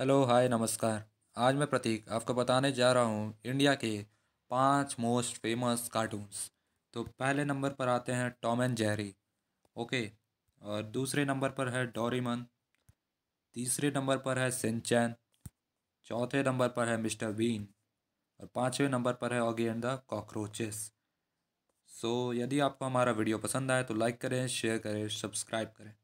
hello hi नमस्कार आज मैं प्रतीक आपको बताने जा रहा हूँ इंडिया के पांच मोस्ट फेमस कार्टून्स तो पहले नंबर पर आते हैं टॉम एंड जेरी ओके और दूसरे नंबर पर है डोरीमन तीसरे नंबर पर है सिंचैन चौथे नंबर पर है मिस्टर बीन और पाँचवें नंबर पर है Oggy and the cockroaches so यदि आपको हमारा वीडियो पसंद आए तो लाइक करें शेयर करें सब्सक्राइब करें